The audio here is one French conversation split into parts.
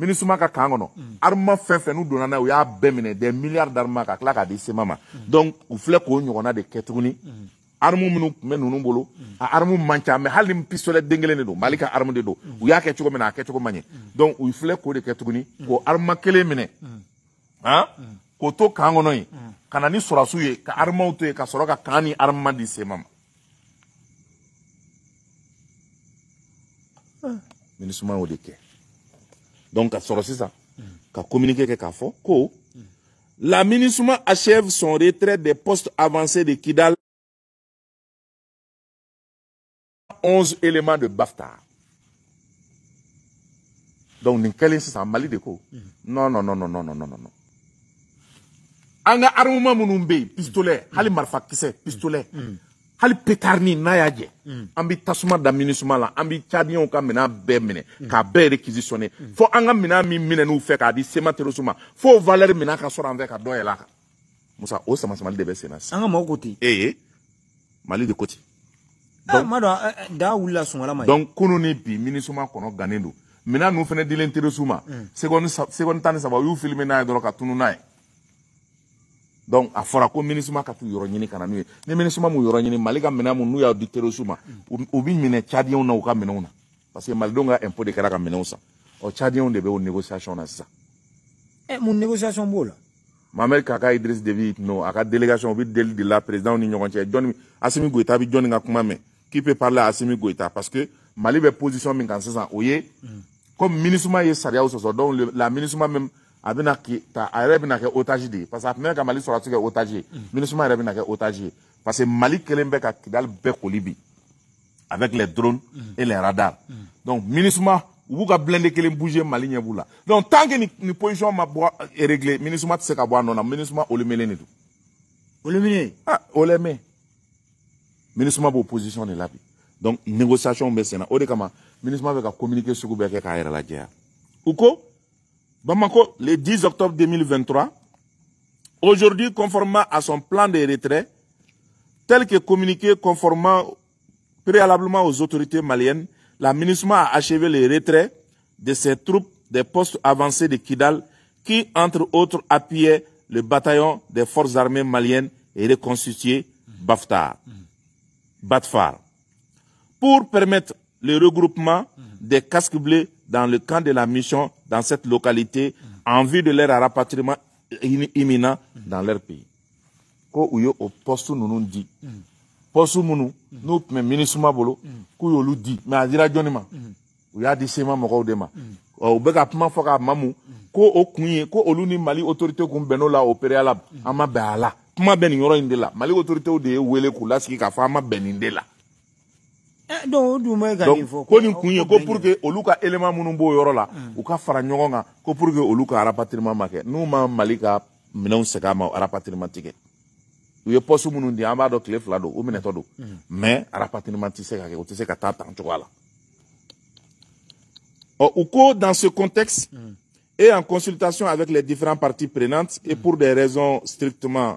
minisuma ka kan kɔnɔ mm. arima fɛn fɛn n'u donna n'a ye u y'a bɛɛ minɛ des milliards d'arima ka tila k'a di sema ma mm. donc u filɛ k'o ɲɔgɔnna de kɛ tuguni mm. armu minnu tun bɛ ninnu bolo a armu man ca mais hali ni pistolet den kelen de don mali ka armu de don u y'a kɛ cogo min na a kɛcogo man ɲɛ donc u filɛ k'o de kɛ tuguni k'o arma kelen minɛ han k'o to kan kɔnɔ yen ka na ni sɔrasiw ye ka arimaw to yen ka sɔrɔ ka kan ni arima di sema ma ah. minisuma y'o de kɛ donc ça. sɔrɔ ça. a communiqué que k'a fɔ la achève son retrait des postes avancés de Kidal 11 éléments de BAFTA. Donc, nous sommes ça Mali de ko. Non, non, non, non, non, non, non, non. Anga armement mounoumbe, pistolet, halimarfa, qui c'est, pistolet hali petarni n'a y'a mm. tasuma da minisuma la ambi bɛ ka mena be minɛ mm. k'a be réquisitionné mm. fo anga ka minɛn min minɛ fe k'a di sema fo valeri mena ka sɔrɔ an ka dɔ musa o sama de bɛ sen na sisan eh, eh. mali de koti. ten ah, donc ma dɔn da wulila donc kono ni bi minisuma kono gannen don minɛn ninnu fana dilen teresu ma hmm. tan ni filmer n'a n'a donc a fɔra ko minisima ka t'u yɔrɔ ɲini ka na n'u ye ni minisima m'u yɔrɔ ɲini mali ka minɛn mun n'u y'a di terroristes ma u bi minɛ cadiyɛnw na u ka minɛnw na parce que malidenw ka impôt de kɛra ka minɛnw san ɔ cadiyɛnw de bɛ o négociation na sisan. ɛ eh, mun négociation b'o la. mamɛri k'a ka idriss debi no a ka délégation u bɛ deli de la présidentw ni ɲɔgɔn cɛ jɔnni asimi goyita bɛ jɔnni ka kuma mɛn k'i peut parler asimi goyita parce que mali bɛ position min kan sisan o ye comme minisima ye sariyaw sɔsɔ donc la minisima même a bɛna ta a yɛrɛ bɛna kɛ otage de ye parce que a tun bɛ ka mali sɔrɔdasi kɛ otage ye mm. minusima yɛrɛ bɛna kɛ otage ye parce que mali kelen bɛ ka kidali bɛɛ koli bi avec les drones mm. et les radars mm. donc minusima u b'u ka blindé kelen bouger mali ɲɛ b'u la donc tant que nin nin position ma bɔ réglé minusima tɛ se ka bɔ a nɔ na minusima olemelen de don. olemelen. ah olemé minusima b'o position de la bi donc négociation bɛ sen na o de kama minusima bɛ ka communiqué sugu bɛɛ kɛ k'a yɛrɛ lajɛ yan u ko. Bamako, le 10 octobre 2023, aujourd'hui conformément à son plan de retrait, tel que communiqué conformément préalablement aux autorités maliennes, la MINUSMA a achevé le retrait de ses troupes des postes avancés de Kidal qui, entre autres, appuyaient le bataillon des forces armées maliennes et reconstitué Baftar, mm. Batfar, pour permettre le regroupement des casques bleus dans le camp de la mission dans cette localité en vue de leur rapatriement imminent dans leur pays. Ko uyo au poste nunu nous Postu munu, n'u tun bɛ minisuma bolo, k'u y'olu di. Mɛ a dira jɔnni ma? y'a di sema moko dema ma. Ɔ u bɛ ka k'a mamu ko o kun ko olu ni Mali autorité ko beno la o préalable. An ma bɛn yoro la. Mali autorité de ye wele k'u lasigi k'a fɔ an ma bɛn nin eh, donc o dun bɛ ko nin ko pour que olu ka élément minnu b'o yɔrɔ la hmm. u ka fara ko pour que olu ka rapatriement ma kɛ n'u ma mali ka minɛnw segin a rapatriement ti kɛ u ye poste minnu di an b'a dɔn tile fila hmm. mais rapatriement ti se ka kɛ u tɛ se ka ko dans ce contexte hmm. et en consultation avec les différents parties prenantes et pour des raisons strictement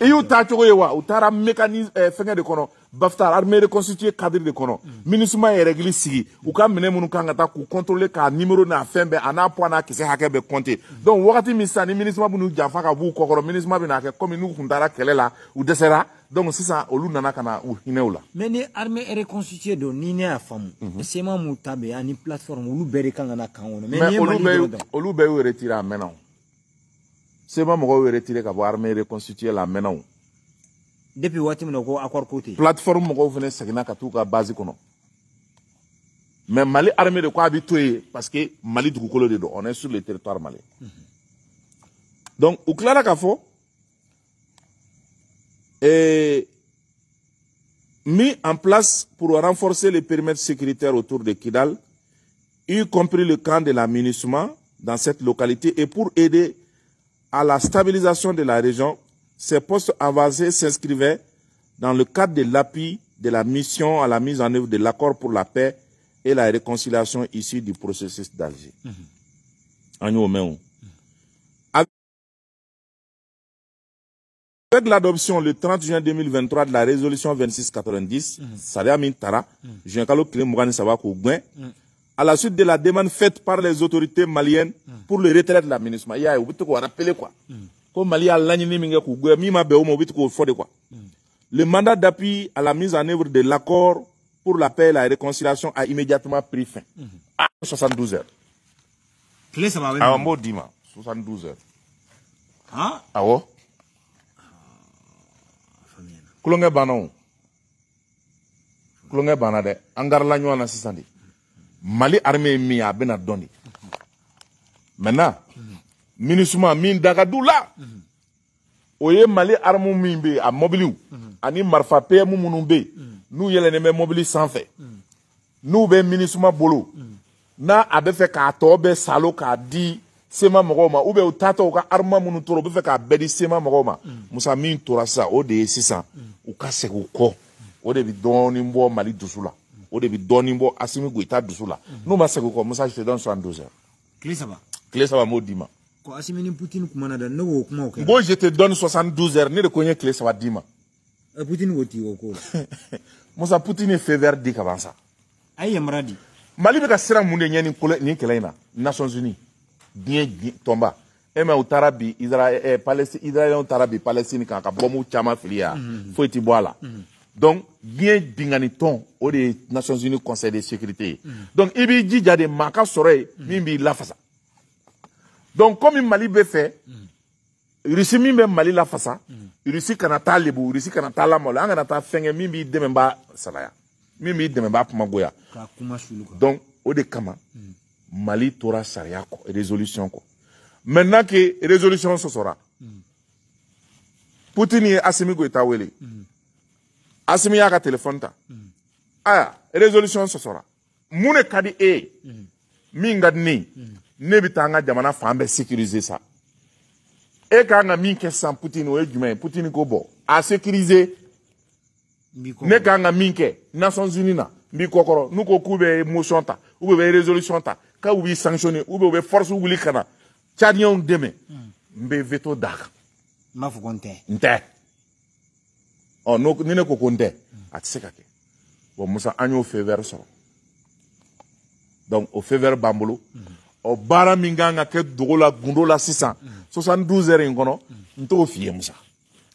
i y'u taa cogo ye wa u mécanisme eh, fɛngɛ de kɔnɔ bafta armée reconstitué cadre de kɔnɔ mm. ministre ye règle sigi u ka même nous kan ka k'u contrôler k'a numéro n'a fɛn bɛɛ a n'a poids n'a kisɛ hakɛ bɛɛ compter mm. donc wagati min sisan ni minisma b'u janfa ka b'u kɔkɔrɔ minisma n'a kɛ comme n'u tun taara kɛlɛ la u dɛsɛra donc sisan olu nana ka na u hinɛw la. mais ni armée reconstituée don ni ne y'a faamu. sema mun ta bɛ yan ani plateforme olu bɛɛ de kan ka na kan kɔnɔ. mais olu bɛɛ y'u retiré a mɛnna maintenant c'est sema mɔgɔw retirer ka bɔ et reconstituer la mɛnna depuis waati min na ko accord ko la plateforme est fɛnɛ seginna ka base kɔnɔ mais mali armée de quoi a parce que mali de don on est sur le territoire malais. Mhm. donc u tilara est est mis en place pour renforcer les périmètres sécuritaires autour de Kidal, y compris le camp de la dans cette localité, et pour aider à la stabilisation de la région, ces postes avancés s'inscrivaient dans le cadre de l'appui de la mission à la mise en œuvre de l'accord pour la paix et la réconciliation issue du processus d'Alger. Mhm. Avec l'adoption le 30 juin 2023 de la résolution 2690, mhm. Sadia Mintara, mhm. Jean à la suite de la demande faite par les autorités maliennes pour le retrait de la ministre, Il y a eu quoi. Comme Mali a Le mandat d'appui à la mise en œuvre de l'accord pour la paix et la réconciliation a immédiatement pris fin. À 72 heures. À un 72 heures. Hein? Ah, ah ouais. Oh? Kulonge bana Kulonge banade? de. la mali armée ye min ye a bɛna dɔn de maintenant minisuma min da ka du la o ye mali armu min bɛ yen a mɔbiliw ani marifa pm minnu bɛ yen n'u yɛlɛnnen bɛ mɔbili sanfɛ n'u bɛ minisuma bolo n'a a bɛ fɛ k'a tɔ bɛɛ salo k'a di sema mɔgɔw ma u bɛ u taatɔ u ka arma minnu tora u bɛ fɛ k'a bɛɛ di sema mɔgɔw ma musa min tora sisan o de ye sisan u ka segin u kɔ o de bɛ dɔɔnin bɔ mali dusu la. o de bi dɔɔni bɔ asimi goyita dusu la mhm. n'u ma segin o kɔ musa je te donne soixante douze heures. tile saba. tile saba m'o d'i ma. ko asimi ni putini kumana dɛ ne k'o kumaw kɛ. n ko je te donne soixante douze heures ne de ko n ye tile saba d'i ma. ɛ putini ko ti o ko. musa putini ye feu vert di ka ban sa. a ye yamaruya di. mali bɛ ka sira mun de ɲɛ nin kolo nin kɛlɛ in na nations unies diɲɛ tɔnba e mɛ u taara bi israɛl ɛ palestine israɛlɛnw taara bi palestine kan ka bɔmu caman fili yan mhm. foyi ti bɔ a la. Mm -hmm. Donc, bien bingani au des nations unies conseil de sécurité donc i b'i jija de maa ka sɔrɔ yen lafasa. donc comme mali fait, fɛ. rusi min bɛ mali lafasa. face, kana taa Canada libre, kana taa lamalo an kana taa fɛn kɛ min b'i dɛmɛ b'a salaya min b'i dɛmɛ b'a donc au de kama. mali tora sariya kɔ résolution ko. maintenant que résolution sɔsɔra. poutine ye asimi goyita wele. Mm asimi y'a ka telefɔni ta hmm. aya resolution sɔsɔra mun de ka di e ye hmm. min ka di ne ye hmm. ne bɛ taa an ka jamana fan bɛɛ sécuriser sa e ka kan ka min kɛ sisan putini o ye jumɛn putini ko bɔ a sécuriser ne ka kan ka min kɛ nations na n b'i kɔkɔrɔ n'u ko k'u bɛ motion ta u bɛ resolution ta k'u b'i sanctionner u bɛ u bɛ force wuli ka na cadiyɛnw deme n bɛ veto d'a kan. n m'a fɔ ko n tɛ. n tɛ. ɔ ni ne ko ko n tɛ a tɛ se ka kɛ bon musa an y'o fevɛri sɔrɔ donc o fevɛri b'an bolo ɔ baara min kan ka kɛ dogo la gundo la sisan mm. soixante douze heures in kɔnɔ n t'o f'i ye musa